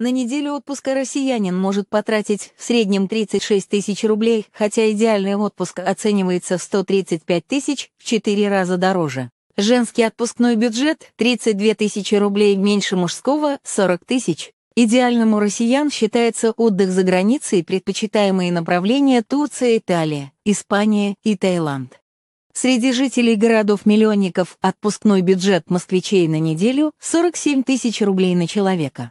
На неделю отпуска россиянин может потратить в среднем 36 тысяч рублей, хотя идеальный отпуск оценивается в 135 тысяч, в 4 раза дороже. Женский отпускной бюджет – 32 тысячи рублей меньше мужского – 40 тысяч. Идеальным у россиян считается отдых за границей, предпочитаемые направления Турция, Италия, Испания и Таиланд. Среди жителей городов-миллионников отпускной бюджет москвичей на неделю – 47 тысяч рублей на человека.